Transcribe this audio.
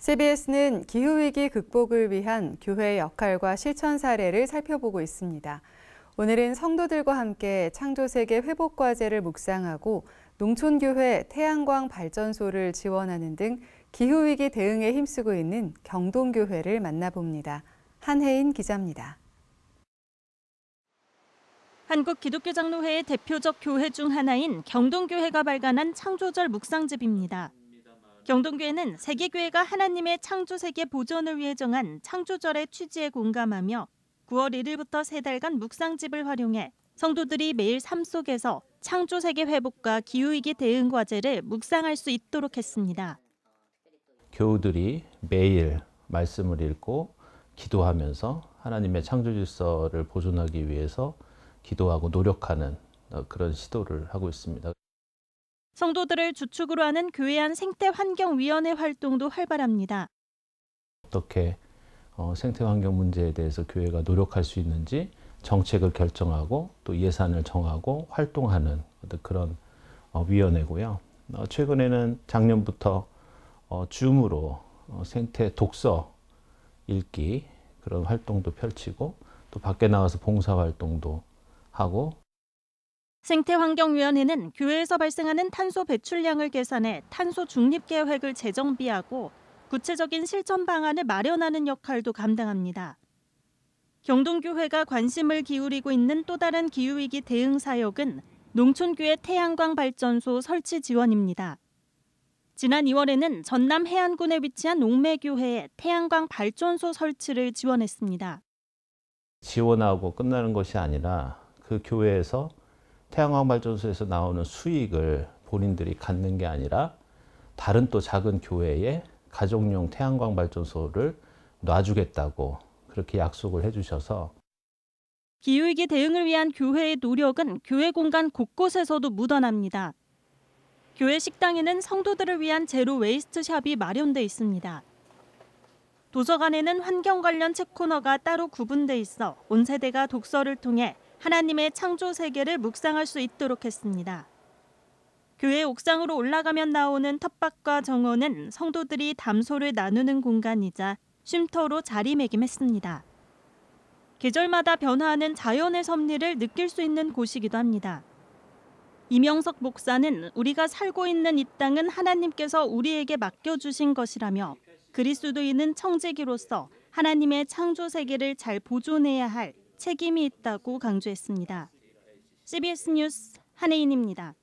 CBS는 기후위기 극복을 위한 교회의 역할과 실천 사례를 살펴보고 있습니다. 오늘은 성도들과 함께 창조세계 회복과제를 묵상하고 농촌교회 태양광 발전소를 지원하는 등 기후위기 대응에 힘쓰고 있는 경동교회를 만나봅니다. 한혜인 기자입니다. 한국기독교장로회의 대표적 교회 중 하나인 경동교회가 발간한 창조절 묵상집입니다. 경동교회는 세계교회가 하나님의 창조 세계 보존을 위해 정한 창조절의 취지에 공감하며 9월 1일부터 세 달간 묵상집을 활용해 성도들이 매일 삶 속에서 창조 세계 회복과 기후 위기 대응 과제를 묵상할 수 있도록 했습니다. 교우들이 매일 말씀을 읽고 기도하면서 하나님의 창조 질서를 보존하기 위해서 기도하고 노력하는 어, 그런 시도를 하고 있습니다. 성도들을 주축으로 하는 교회 안 생태 환경 위원회 활동도 활발합니다. 어떻게 어, 생태 환경 문제에 대해서 교회가 노력할 수 있는지 정책을 결정하고 또 예산을 정하고 활동하는 그런 어, 위원회고요. 어, 최근에는 작년부터 줌으로 생태 독서 읽기 그런 활동도 펼치고 또 밖에 나가서 봉사 활동도 하고 생태환경위원회는 교회에서 발생하는 탄소 배출량을 계산해 탄소 중립 계획을 재정비하고 구체적인 실천 방안을 마련하는 역할도 감당합니다. 경동교회가 관심을 기울이고 있는 또 다른 기후위기 대응 사역은 농촌교회 태양광 발전소 설치 지원입니다. 지난 2월에는 전남 해안군에 위치한 농매교회에 태양광 발전소 설치를 지원했습니다. 지원하고 끝나는 것이 아니라 그 교회에서 태양광 발전소에서 나오는 수익을 본인들이 갖는 게 아니라 다른 또 작은 교회에 가정용 태양광 발전소를 놔주겠다고 그렇게 약속을 해주셔서 기후위기 대응을 위한 교회의 노력은 교회 공간 곳곳에서도 묻어납니다. 교회 식당에는 성도들을 위한 제로 웨이스트 샵이 마련돼 있습니다. 도서관에는 환경 관련 책 코너가 따로 구분돼 있어 온 세대가 독서를 통해 하나님의 창조 세계를 묵상할 수 있도록 했습니다. 교회 옥상으로 올라가면 나오는 텃밭과 정원은 성도들이 담소를 나누는 공간이자 쉼터로 자리매김했습니다. 계절마다 변화하는 자연의 섭리를 느낄 수 있는 곳이기도 합니다. 이명석 목사는 우리가 살고 있는 이 땅은 하나님께서 우리에게 맡겨주신 것이라며 그리스도인은 청재기로서 하나님의 창조 세계를 잘 보존해야 할 책임이 있다고 강조했습니다. CBS 뉴스 한혜인입니다.